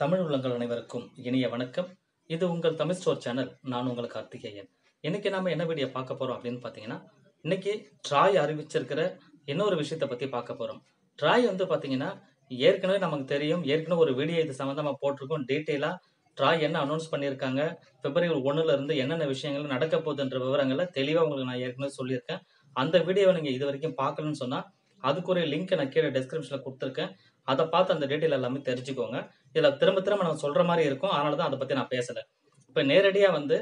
தமிழ் உள்ளங்கள் அனைவருக்கும் இனிய வணக்கம் இது உங்கள் தமிழ் ஸ்டோர் சேனல் நான் உங்கள் கார்த்திகேயன் இன்னைக்கு நாம என்ன வீடியோ பார்க்க போறோம் அப்படின்னு பார்த்தீங்கன்னா இன்னைக்கு ட்ராய் அறிவிச்சிருக்கிற இன்னொரு விஷயத்தை பத்தி பார்க்க போறோம் ட்ராய் வந்து பார்த்தீங்கன்னா ஏற்கனவே நமக்கு தெரியும் ஏற்கனவே ஒரு வீடியோ இது சம்மந்தமா போட்டிருக்கோம் டீட்டெயிலா ட்ராய் என்ன அனௌன்ஸ் பண்ணியிருக்காங்க பிப்ரவரி ஒன்னுல இருந்து என்னென்ன விஷயங்கள் நடக்க போகுதுன்ற விவரங்களை தெளிவாக உங்களுக்கு நான் ஏற்கனவே சொல்லியிருக்கேன் அந்த வீடியோவை நீங்கள் இது வரைக்கும் பார்க்கலன்னு சொன்னால் அதுக்குரிய லிங்க் நான் கீழே டிஸ்கிரிப்ஷனில் கொடுத்துருக்கேன் அதை பார்த்து அந்த டீட்டெயில் எல்லாமே தெரிஞ்சுக்கோங்க இதில் திரும்ப திரும்ப நான் சொல்கிற மாதிரி இருக்கும் அதனால தான் அதை பற்றி நான் பேசலை இப்போ நேரடியாக வந்து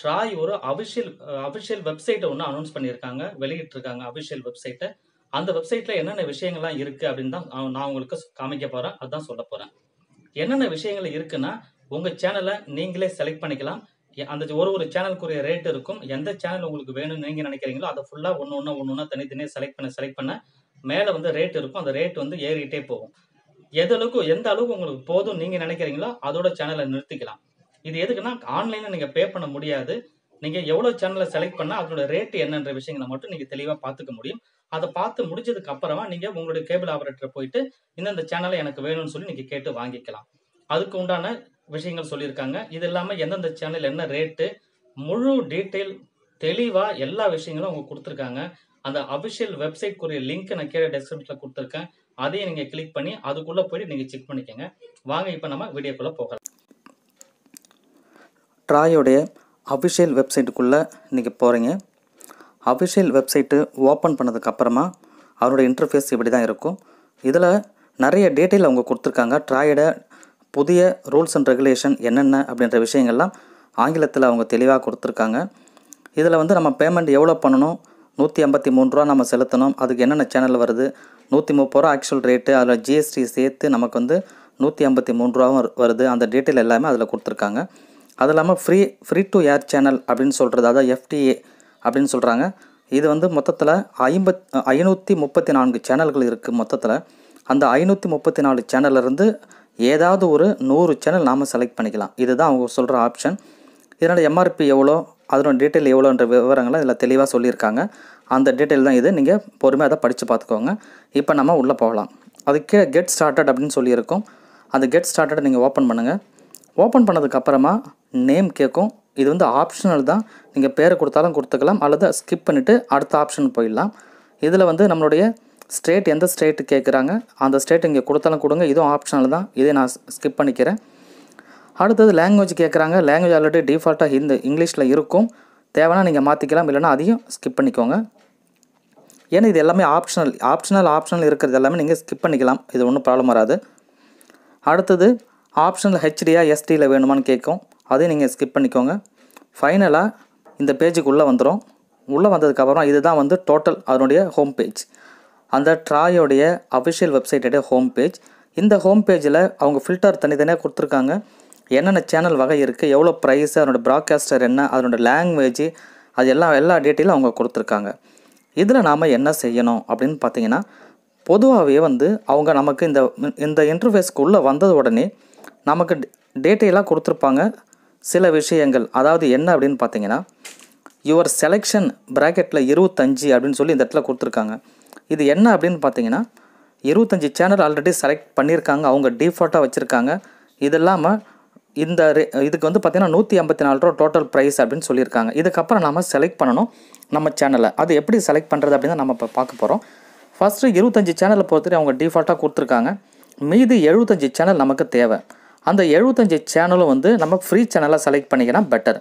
ட்ராய் ஒரு அபிஷியல் அபிஷியல் வெப்சைட்டை ஒன்று அனௌன்ஸ் பண்ணியிருக்காங்க வெளியிட்டிருக்காங்க அபிஷியல் வெப்சைட்டை அந்த வெப்சைட்டில் என்னென்ன விஷயங்கள்லாம் இருக்குது அப்படின்னு தான் நான் உங்களுக்கு காமிக்க போகிறேன் அதுதான் சொல்ல போகிறேன் என்னென்ன விஷயங்கள் இருக்குன்னா உங்கள் சேனலை நீங்களே செலக்ட் பண்ணிக்கலாம் அந்த ஒரு ஒரு சேனலுக்குரிய ரேட் இருக்கும் எந்த சேனல் உங்களுக்கு வேணும்னு நீங்கள் நினைக்கிறீங்களோ அதை ஃபுல்லாக ஒன்று ஒன்று ஒன்று ஒன்றா தனித்தனியாக செலக்ட் பண்ண செலக்ட் பண்ண மேலே வந்து ரேட் இருக்கும் அந்த ரேட் வந்து ஏறிக்கிட்டே போகும் எது அளவுக்கு எந்த அளவுக்கு உங்களுக்கு போதும் நீங்கள் நினைக்கிறீங்களோ அதோட சேனலை நிறுத்திக்கலாம் இது எதுக்குன்னா ஆன்லைனில் நீங்கள் பே பண்ண முடியாது நீங்கள் எவ்வளோ சேனலை செலக்ட் பண்ணால் அதோட ரேட்டு என்னன்ற விஷயங்களை மட்டும் நீங்கள் தெளிவாக பார்த்துக்க முடியும் அதை பார்த்து முடிச்சதுக்கு அப்புறமா நீங்கள் உங்களுடைய கேபிள் ஆபரேட்டர் போயிட்டு இந்தந்த சேனலை எனக்கு வேணும்னு சொல்லி நீங்கள் கேட்டு வாங்கிக்கலாம் அதுக்கு உண்டான விஷயங்கள் சொல்லியிருக்காங்க இது இல்லாமல் எந்தெந்த சேனல் என்ன ரேட்டு முழு டீட்டெயில் தெளிவாக எல்லா விஷயங்களும் அவங்க கொடுத்துருக்காங்க அந்த அபிஷியல் வெப்சைட் கூறிய லிங்க் நான் கீழே டெஸ்கிரிப்ஷனில் கொடுத்துருக்கேன் அதையும் நீங்கள் கிளிக் பண்ணி அதுக்குள்ளே போய் நீங்கள் செக் பண்ணிக்கோங்க வாங்க இப்போ நம்ம வீடியோக்குள்ளே போகலாம் ட்ராயோடைய அஃபிஷியல் வெப்சைட்டுக்குள்ளே நீங்கள் போகிறீங்க அஃபிஷியல் வெப்சைட்டு ஓப்பன் பண்ணதுக்கப்புறமா அவரோட இன்டர்ஃபேஸ் இப்படி தான் இருக்கும் இதில் நிறைய டீட்டெயில் அவங்க கொடுத்துருக்காங்க ட்ராயோட புதிய ரூல்ஸ் அண்ட் ரெகுலேஷன் என்னென்ன அப்படின்ற விஷயங்கள்லாம் ஆங்கிலத்தில் அவங்க தெளிவாக கொடுத்துருக்காங்க இதில் வந்து நம்ம பேமெண்ட் எவ்வளோ பண்ணணும் நூற்றி ஐம்பத்தி மூணு ரூபா நம்ம செலுத்தணும் அதுக்கு என்னென்ன சேனல் வருது நூற்றி முப்பது ரூபா ஆக்சுவல் ரேட்டு அதில் ஜிஎஸ்டி சேர்த்து நமக்கு வந்து நூற்றி ஐம்பத்தி மூன்றுரூவாவும் வருது அந்த டீட்டெயில் எல்லாமே அதில் கொடுத்துருக்காங்க அது இல்லாமல் free free to air channel அப்படின்னு சொல்கிறது அதாவது எஃப்டிஏ அப்படின்னு சொல்கிறாங்க இது வந்து மொத்தத்தில் ஐம்பத் ஐநூற்றி முப்பத்தி நான்கு சேனல்கள் இருக்குது மொத்தத்தில் அந்த ஐநூற்றி முப்பத்தி நாலு சேனல்லேருந்து ஏதாவது ஒரு நூறு சேனல் நாம் செலக்ட் பண்ணிக்கலாம் இதுதான் அவங்க சொல்கிற ஆப்ஷன் இதனால் எம்ஆர்பி எவ்வளோ அதனோட டீட்டெயில் எவ்வளோன்ற விவரங்களை இதில் தெளிவாக சொல்லியிருக்காங்க அந்த டீட்டெயில் தான் இது நீங்கள் பொறுமையாக அதை படித்து பார்த்துக்கோங்க இப்போ நம்ம உள்ளே போகலாம் அதுக்கே கெட் ஸ்டார்டட் அப்படின்னு சொல்லியிருக்கோம் அந்த கெட் ஸ்டார்டட் நீங்கள் ஓப்பன் பண்ணுங்கள் ஓப்பன் பண்ணதுக்கப்புறமா நேம் கேட்கும் இது வந்து ஆப்ஷனல் தான் நீங்கள் பேரை கொடுத்தாலும் கொடுத்துக்கலாம் அல்லது ஸ்கிப் பண்ணிவிட்டு அடுத்த ஆப்ஷன் போயிடலாம் இதில் வந்து நம்மளுடைய ஸ்டேட் எந்த ஸ்டேட்டு கேட்குறாங்க அந்த ஸ்டேட் இங்கே கொடுத்தாலும் கொடுங்க இதுவும் ஆப்ஷனல் தான் இதே நான் ஸ்கிப் பண்ணிக்கிறேன் அடுத்தது லாங்குவேஜ் கேட்குறாங்க லாங்குவேஜ் ஆல்ரெடி டிஃபால்ட்டாக ஹிந்தி இங்கிலீஷில் இருக்கும் தேவைன்னா நீங்கள் மாற்றிக்கலாம் இல்லைனா அதையும் ஸ்கிப் பண்ணிக்கோங்க ஏன்னா இது எல்லாமே ஆப்ஷனல் ஆப்ஷனல் ஆப்ஷனல் இருக்கிறது எல்லாமே நீங்கள் ஸ்கிப் பண்ணிக்கலாம் இது ஒன்றும் ப்ராப்ளம் வராது அடுத்தது ஆப்ஷனல் ஹெச்டியாக எஸ்டியில் வேணுமான்னு கேட்கும் அதையும் நீங்கள் ஸ்கிப் பண்ணிக்கோங்க ஃபைனலாக இந்த பேஜுக்கு உள்ளே வந்துடும் உள்ளே வந்ததுக்கப்புறம் இதுதான் வந்து டோட்டல் அதனுடைய ஹோம் பேஜ் அந்த ட்ராயோடைய அஃபிஷியல் வெப்சைட்டுடைய ஹோம் பேஜ் இந்த ஹோம் பேஜில் அவங்க ஃபில்டர் தனித்தனியாக கொடுத்துருக்காங்க என்னென்ன சேனல் வகை இருக்குது எவ்வளோ ப்ரைஸு அதனோட ப்ராட்காஸ்டர் என்ன அதனோட லாங்குவேஜ் அது எல்லாம் எல்லா டீட்டெயிலும் அவங்க கொடுத்துருக்காங்க இதில் நாம் என்ன செய்யணும் அப்படின்னு பார்த்தீங்கன்னா பொதுவாகவே வந்து அவங்க நமக்கு இந்த இந்த இன்டர்ஃபேஸ்க்குள்ளே வந்தது உடனே நமக்கு டேட்டெயிலாக கொடுத்துருப்பாங்க சில விஷயங்கள் அதாவது என்ன அப்படின்னு பார்த்தீங்கன்னா யுவர் செலெக்ஷன் ப்ராக்கெட்டில் இருபத்தஞ்சி அப்படின்னு சொல்லி இந்த இடத்துல கொடுத்துருக்காங்க இது என்ன அப்படின்னு பார்த்தீங்கன்னா இருபத்தஞ்சி சேனல் ஆல்ரெடி செலக்ட் பண்ணியிருக்காங்க அவங்க டிஃபால்ட்டாக வச்சுருக்காங்க இது இல்லாமல் இந்த இதுக்கு வந்து பார்த்திங்கன்னா நூற்றி ஐம்பத்தி நாலு ரூபா டோட்டல் ப்ரைஸ் அப்படின்னு சொல்லியிருக்காங்க இதுக்கப்புறம் நம்ம செலக்ட் பண்ணணும் நம்ம சேனலை அது எப்படி செலக்ட் பண்ணுறது அப்படின்னு நம்ம இப்போ பார்க்க போகிறோம் ஃபஸ்ட்டு இருபத்தஞ்சி சேனலை பொறுத்தவரை அவங்க டிஃபால்ட்டாக கொடுத்துருக்காங்க மீதி எழுபத்தஞ்சி சேனல் நமக்கு தேவை அந்த எழுபத்தஞ்சி சேனலும் வந்து நம்ம ஃப்ரீ சேனலாக செலக்ட் பண்ணிக்கலாம் பெட்டர்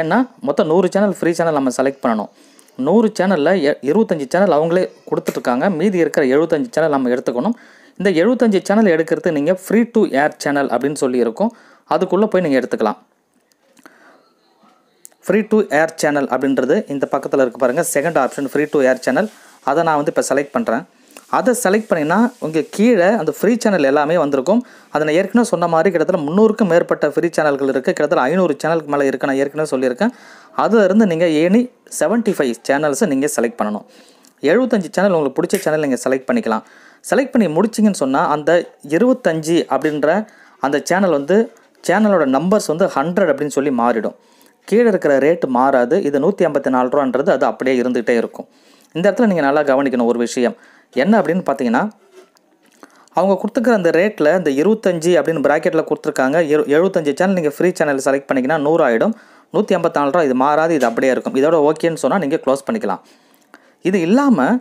ஏன்னா மொத்தம் நூறு சேனல் ஃப்ரீ சேனல் நம்ம செலக்ட் பண்ணணும் நூறு சேனலில் இருபத்தஞ்சி சேனல் அவங்களே கொடுத்துட்ருக்காங்க மீதி இருக்கிற எழுபத்தஞ்சி சேனல் நம்ம எடுத்துக்கணும் இந்த எழுபத்தஞ்சி சேனல் எடுக்கிறது நீங்கள் ஃப்ரீ டு ஏர் சேனல் அப்படின்னு சொல்லியிருக்கோம் அதுக்குள்ளே போய் நீங்கள் எடுத்துக்கலாம் ஃப்ரீ டு ஏர் சேனல் அப்படின்றது இந்த பக்கத்தில் இருக்க பாருங்கள் second option free to air channel அதை நான் வந்து இப்போ செலக்ட் பண்ணுறேன் அதை செலக்ட் பண்ணினா உங்கள் கீழே அந்த ஃப்ரீ சேனல் எல்லாமே வந்திருக்கும் அதை நான் ஏற்கனவே சொன்ன மாதிரி கிட்டத்தட்ட முந்நூறுக்கும் மேற்பட்ட ஃப்ரீ சேனல்கள் இருக்குது கிட்டத்தட்ட ஐநூறு சேனலுக்கு மேலே இருக்குது நான் ஏற்கனவே சொல்லியிருக்கேன் அதிலிருந்து நீங்கள் ஏனி செவன்ட்டி ஃபைவ் சேனல்ஸை நீங்கள் செலக்ட் பண்ணணும் எழுபத்தஞ்சு சேனல் உங்களுக்கு பிடிச்ச சேனல் நீங்கள் செலக்ட் பண்ணிக்கலாம் செலக்ட் பண்ணி முடிச்சிங்கன்னு சொன்னால் அந்த இருபத்தஞ்சி அப்படின்ற அந்த சேனல் வந்து சேனலோட நம்பர்ஸ் வந்து ஹண்ட்ரட் அப்படின்னு சொல்லி மாறிடும் கீழே இருக்கிற ரேட்டு மாறாது இது நூற்றி ஐம்பத்தி நாலு ரூபான்றது அது அப்படியே இருந்துகிட்டே இருக்கும் இந்த இடத்துல நீங்கள் நல்லா கவனிக்கணும் ஒரு விஷயம் என்ன அப்படின்னு பார்த்தீங்கன்னா அவங்க கொடுத்துக்கிற அந்த ரேட்டில் இந்த இருபத்தஞ்சி அப்படின்னு ப்ராக்கெட்டில் கொடுத்துருக்காங்க இரு எழுபத்தஞ்சி சேனல் நீங்கள் ஃப்ரீ சேனல் செலக்ட் பண்ணிங்கன்னா நூறு ஆகிடும் நூற்றி நாலு ரூபா இது மாறாது இது அப்படியே இருக்கும் இதோட ஓகேன்னு சொன்னால் நீங்கள் க்ளோஸ் பண்ணிக்கலாம் இது இல்லாமல்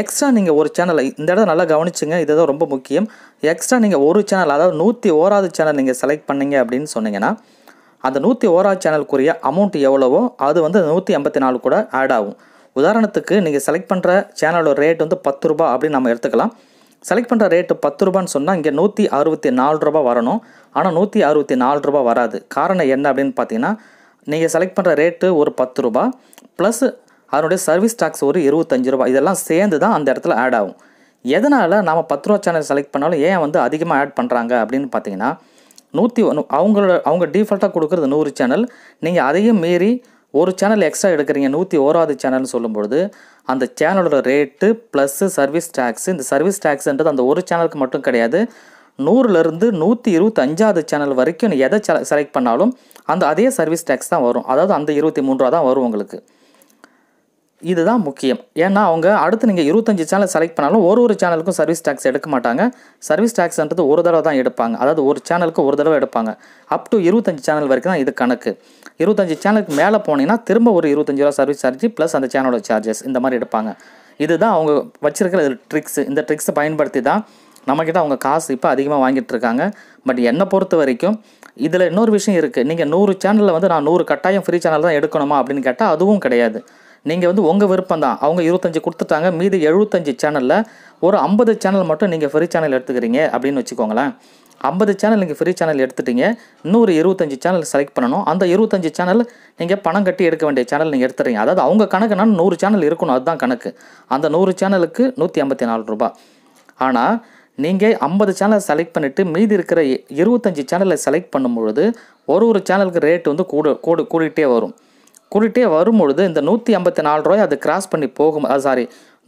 எக்ஸ்ட்ரா நீங்கள் ஒரு சேனலை இந்த இடத்த நல்லா கவனிச்சுங்க இதுதான் ரொம்ப முக்கியம் எக்ஸ்ட்ரா நீங்கள் ஒரு சேனல் அதாவது நூற்றி ஓராவது சேனல் நீங்கள் செலக்ட் பண்ணிங்க அப்படின்னு சொன்னீங்கன்னா அந்த நூற்றி ஓராவது சேனலுக்குரிய அமௌண்ட் எவ்வளவோ அது வந்து நூற்றி ஐம்பத்தி நாலு கூட ஆட் ஆகும் உதாரணத்துக்கு நீங்கள் செலக்ட் பண்ணுற சேனலோட ரேட் வந்து பத்து ரூபா அப்படின்னு நம்ம எடுத்துக்கலாம் செலக்ட் பண்ணுற ரேட்டு பத்து ரூபான்னு சொன்னால் இங்கே நூற்றி அறுபத்தி நாலு ரூபா வரணும் ஆனால் நூற்றி அறுபத்தி நாலு ரூபா வராது காரணம் என்ன அப்படின்னு பார்த்தீங்கன்னா நீங்கள் செலக்ட் பண்ணுற ரேட்டு ஒரு பத்து ரூபா ப்ளஸ் அதனுடைய சர்வீஸ் டாக்ஸ் ஒரு இருபத்தஞ்சு ரூபா இதெல்லாம் சேர்ந்து தான் அந்த இடத்துல ஆட் ஆகும் எதனால் நாம் பத்து ரூபா சேனல் செலக்ட் பண்ணாலும் ஏன் வந்து அதிகமாக ஆட் பண்ணுறாங்க அப்படின்னு பார்த்தீங்கன்னா நூற்றி அவங்களோட அவங்க டீஃபால்ட்டாக கொடுக்குறது நூறு சேனல் நீங்கள் அதையும் மீறி ஒரு சேனல் எக்ஸ்ட்ரா எடுக்கிறீங்க நூற்றி ஓராவது சேனல்னு சொல்லும்பொழுது அந்த சேனலோட ரேட்டு ப்ளஸ்ஸு சர்வீஸ் டேக்ஸ் இந்த சர்வீஸ் டேக்ஸ்ன்றது அந்த ஒரு சேனலுக்கு மட்டும் கிடையாது நூறுலேருந்து நூற்றி இருபத்தஞ்சாவது சேனல் வரைக்கும் நீ எதை செலக்ட் பண்ணாலும் அந்த அதே சர்வீஸ் டேக்ஸ் தான் வரும் அதாவது அந்த இருபத்தி மூணு ரூபா தான் வரும் உங்களுக்கு இதுதான் முக்கியம் ஏன்னா அவங்க அடுத்து நீங்கள் இருபத்தஞ்சி சேனல் செலக்ட் பண்ணாலும் ஒரு ஒரு சேனலுக்கும் சர்வீஸ் டேக்ஸ் எடுக்க மாட்டாங்க சர்வீஸ் டேக்ஸ்ன்றது ஒரு தடவை தான் எடுப்பாங்க அதாவது ஒரு சேனலுக்கு ஒரு தடவை எடுப்பாங்க அப் டு இருபத்தஞ்சி சேனல் வரைக்கும் தான் இது கணக்கு இருபத்தஞ்சி சேனலுக்கு மேலே போனீங்கன்னா திரும்ப ஒரு இருபத்தஞ்சி ரூபா சர்வீஸ் சார்ஜ் ப்ளஸ் அந்த சேனலோட சார்ஜஸ் இந்த மாதிரி எடுப்பாங்க இதுதான் அவங்க வச்சுருக்கிற ட்ரிக்ஸு இந்த ட்ரிக்ஸை பயன்படுத்தி தான் நம்மக்கிட்ட அவங்க காசு இப்போ அதிகமாக வாங்கிட்டு இருக்காங்க பட் என்னை பொறுத்த வரைக்கும் இதில் இன்னொரு விஷயம் இருக்குது நீங்கள் நூறு சேனலில் வந்து நான் நூறு கட்டாயம் ஃப்ரீ சேனல் தான் எடுக்கணுமா அப்படின்னு கேட்டால் அதுவும் கிடையாது நீங்கள் வந்து உங்கள் விருப்பம் தான் அவங்க இருபத்தஞ்சி கொடுத்துட்டாங்க மீது எழுபத்தஞ்சி சேனலில் ஒரு ஐம்பது சேனல் மட்டும் நீங்கள் ஃப்ரீ சேனல் எடுத்துக்கிறீங்க அப்படின்னு வச்சுக்கோங்களேன் ஐம்பது சேனல் நீங்கள் ஃப்ரீ சேனல் எடுத்துட்டீங்க இன்னொரு இருபத்தஞ்சி சேனல் செலக்ட் பண்ணணும் அந்த இருபத்தஞ்சி சேனல் நீங்கள் பணம் கட்டி எடுக்க வேண்டிய சேனல் நீங்கள் எடுத்துறீங்க அதாவது அவங்க கணக்குனா நூறு சேனல் இருக்கணும் அதுதான் கணக்கு அந்த நூறு சேனலுக்கு நூற்றி ஐம்பத்தி நாலு ரூபா ஆனால் நீங்கள் ஐம்பது சேனலை செலக்ட் பண்ணிவிட்டு மீதி இருக்கிற இருபத்தஞ்சி சேனலை செலக்ட் பண்ணும்பொழுது ஒரு ஒரு சேனலுக்கு ரேட் வந்து கூட கூடு கூடிகிட்டே வரும் கூட்டிகிட்டே வரும்பொழுது இந்த நூற்றி ஐம்பத்தி நாலு ரூபாய் அது கிராஸ் பண்ணி போகும் சாரி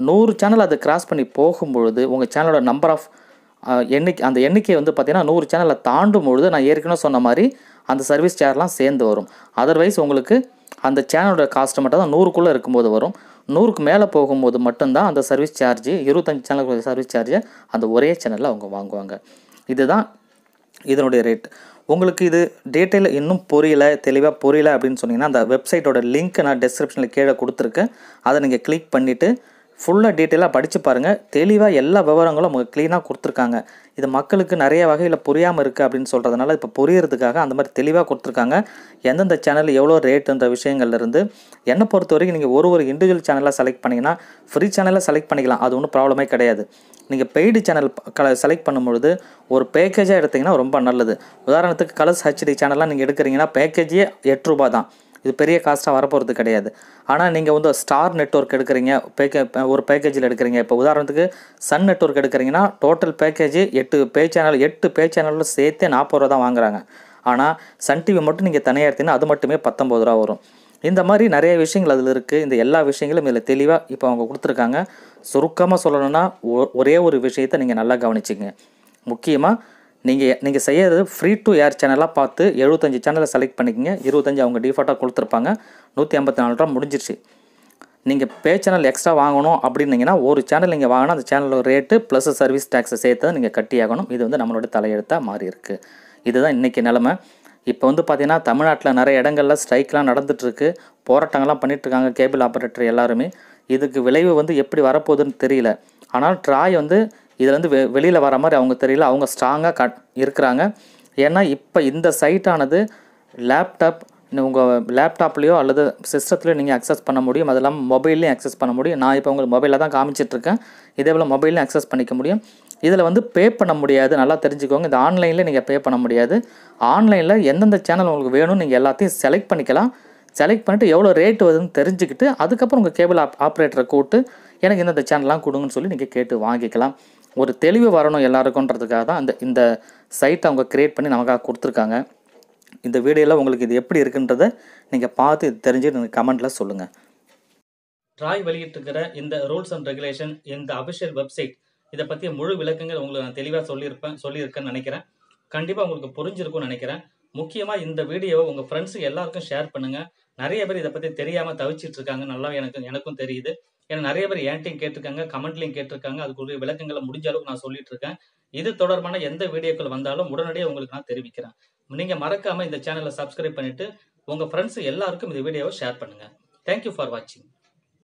நூறு சேனல் அது கிராஸ் பண்ணி போகும்பொழுது உங்கள் சேனலோட நம்பர் ஆஃப் எண்ணிக்கை அந்த எண்ணிக்கை வந்து பார்த்திங்கன்னா நூறு சேனலை தாண்டும் பொழுது நான் ஏற்கனவே சொன்ன மாதிரி அந்த சர்வீஸ் சேர்லாம் சேர்ந்து வரும் அதர்வைஸ் உங்களுக்கு அந்த சேனலோட காஸ்ட் மட்டும் தான் நூறுக்குள்ளே இருக்கும்போது வரும் நூறுக்கு மேலே போகும்போது மட்டும்தான் அந்த சர்வீஸ் சார்ஜ் இருபத்தஞ்சி சேனலுக்கு சர்வீஸ் சார்ஜை அந்த ஒரே சேனலில் அவங்க வாங்குவாங்க இதுதான் இதனுடைய ரேட் உங்களுக்கு இது டீட்டெயில் இன்னும் புரியல தெளிவாக புரியல அப்படின்னு சொன்னீங்கன்னா அந்த வெப்சைட்டோட லிங்க்கை நான் டிஸ்கிரிப்ஷனில் கீழே கொடுத்துருக்கேன் அதை நீங்கள் கிளிக் பண்ணிவிட்டு ஃபுல்லாக டீட்டெயிலாக படித்து பாருங்கள் தெளிவாக எல்லா விவரங்களும் அவங்க க்ளீனாக கொடுத்துருக்காங்க இது மக்களுக்கு நிறைய வகையில் புரியாமல் இருக்குது அப்படின்னு சொல்கிறதுனால இப்போ புரியறதுக்காக அந்த மாதிரி தெளிவாக கொடுத்துருக்காங்க எந்தெந்த சேனல் எவ்வளோ ரேட்டுன்ற விஷயங்கள்லேருந்து என்னை பொறுத்த வரைக்கும் நீங்கள் ஒரு ஒரு இண்டிவிஜுவல் சேனலாக செலக்ட் பண்ணிங்கன்னா ஃப்ரீ சேனலில் செலக்ட் பண்ணிக்கலாம் அது ஒன்றும் ப்ராப்ளமே கிடையாது நீங்கள் பெய்டு சேனல் க செலக்ட் பண்ணும்பொழுது ஒரு பேக்கேஜாக எடுத்திங்கன்னா ரொம்ப நல்லது உதாரணத்துக்கு கலர்ஸ் ஹச்டி சேனல்லாம் நீங்கள் எடுக்கிறீங்கன்னா பேக்கேஜே எட்டு ரூபா தான் இது பெரிய காஸ்ட்டாக வரப்போகிறது கிடையாது ஆனால் நீங்கள் வந்து ஸ்டார் நெட்ஒர்க் எடுக்கிறீங்க பேக்கே ஒரு பேக்கேஜில் எடுக்கிறீங்க இப்போ உதாரணத்துக்கு சன் நெட்ஒர்க் எடுக்கிறீங்கன்னா டோட்டல் பேக்கேஜ் எட்டு பே சேனல் எட்டு பே சேனலில் சேர்த்தே நாற்பது ரூபா தான் வாங்குறாங்க ஆனால் சன் டிவி மட்டும் நீங்கள் தனியாக எடுத்தீங்கன்னா அது மட்டுமே பத்தொம்பது ரூபா வரும் இந்த மாதிரி நிறைய விஷயங்கள் அதில் இருக்குது இந்த எல்லா விஷயங்களும் இதில் தெளிவாக இப்போ அவங்க கொடுத்துருக்காங்க சுருக்கமாக சொல்லணும்னா ஒரே ஒரு விஷயத்தை நீங்கள் நல்லா கவனிச்சிங்க முக்கியமாக நீங்கள் நீங்கள் செய்கிறது ஃப்ரீ டு ஏர் சேனலாக பார்த்து எழுபத்தஞ்சி சேனலை செலக்ட் பண்ணிக்கங்க இருபத்தஞ்சி அவங்க டிஃபால்ட்டாக கொடுத்துருப்பாங்க நூற்றி ஐம்பத்தி நாலு ரூபா முடிஞ்சிருச்சு நீங்கள் பே சேனல் எக்ஸ்ட்ரா வாங்கணும் அப்படின்னீங்கன்னா ஒரு சேனல் நீங்கள் வாங்கினா அந்த சேனலோட ரேட்டு ப்ளஸ் சர்வீஸ் டேக்ஸை சேர்த்து நீங்கள் கட்டி ஆகணும் இது வந்து நம்மளோட தலையெழுத்தாக மாறி இருக்குது இதுதான் இன்றைக்கி நிலமை இப்போ வந்து பார்த்திங்கன்னா தமிழ்நாட்டில் நிறைய இடங்களில் ஸ்ட்ரைக்லாம் நடந்துகிட்ருக்கு போராட்டங்கள்லாம் பண்ணிகிட்ருக்காங்க கேபிள் ஆப்ரேட்டர் எல்லாருமே இதுக்கு விளைவு வந்து எப்படி வரப்போகுதுன்னு தெரியல ஆனால் ட்ராய் வந்து இதுலேருந்து வெ வெளியில் வர மாதிரி அவங்க தெரியல அவங்க ஸ்ட்ராங்காக கட் இருக்கிறாங்க ஏன்னா இப்போ இந்த சைட்டானது லேப்டாப் உங்கள் லேப்டாப்லேயோ அல்லது சிஸ்டத்துலையோ நீங்கள் அக்சஸ் பண்ண முடியும் அது இல்லாமல் மொபைல்லையும் அக்சஸ் பண்ண முடியும் நான் இப்போ உங்களுக்கு மொபைலில் தான் காமிச்சிட்ருக்கேன் இதே போல் மொபைல்லையும் அக்சஸ் பண்ணிக்க முடியும் இதில் வந்து பே பண்ண முடியாது நல்லா தெரிஞ்சுக்கோங்க இந்த ஆன்லைனில் நீங்கள் பே பண்ண முடியாது ஆன்லைனில் எந்தெந்த சேனல் உங்களுக்கு வேணும்னு நீங்கள் எல்லாத்தையும் செலக்ட் பண்ணிக்கலாம் செலக்ட் பண்ணிவிட்டு எவ்வளோ ரேட் வருதுன்னு தெரிஞ்சுக்கிட்டு அதுக்கப்புறம் உங்கள் கேபிள் ஆப் ஆப்ரேட்டரை கூப்பிட்டு எனக்கு இந்தந்த சேனல்லாம் கொடுங்கன்னு சொல்லி நீங்கள் கேட்டு வாங்கிக்கலாம் ஒரு தெளிவு வரணும் எல்லாருக்குன்றதுக்காக தான் அந்த இந்த சைட்டை அவங்க க்ரியேட் பண்ணி நமக்காக கொடுத்துருக்காங்க இந்த வீடியோவில் உங்களுக்கு இது எப்படி இருக்குன்றதை நீங்கள் பார்த்து தெரிஞ்சு நீங்கள் கமெண்ட்டில் சொல்லுங்கள் ட்ராய் வெளியிட்டிருக்கிற இந்த ரூல்ஸ் அண்ட் ரெகுலேஷன் இந்த அபிஷியல் வெப்சைட் இதை பற்றிய முழு விளக்கங்கள் உங்களுக்கு நான் தெளிவாக சொல்லியிருப்பேன் சொல்லியிருக்கேன்னு நினைக்கிறேன் கண்டிப்பாக உங்களுக்கு புரிஞ்சிருக்கும்னு நினைக்கிறேன் முக்கியமாக இந்த வீடியோவை உங்கள் ஃப்ரெண்ட்ஸுக்கு எல்லாருக்கும் ஷேர் பண்ணுங்கள் நிறைய பேர் இதை பற்றி தெரியாமல் தவிச்சிட்டு இருக்காங்க நல்லா எனக்கு எனக்கும் தெரியுது ஏன்னா நிறைய பேர் ஏன்ட்டையும் கேட்டிருக்காங்க கமெண்ட்லையும் கேட்டிருக்காங்க அதுக்குரிய விளக்கங்களை முடிஞ்ச அளவுக்கு நான் சொல்லிட்டு இருக்கேன் இது தொடர்பான எந்த வீடியோக்கள் வந்தாலும் உடனடியாக உங்களுக்கு நான் தெரிவிக்கிறேன் நீங்க மறக்காம இந்த சேனலை சப்ஸ்கிரைப் பண்ணிட்டு உங்க ஃப்ரெண்ட்ஸ் எல்லாருக்கும் இந்த வீடியோவை ஷேர் பண்ணுங்க தேங்க்யூ ஃபார் வாட்சிங்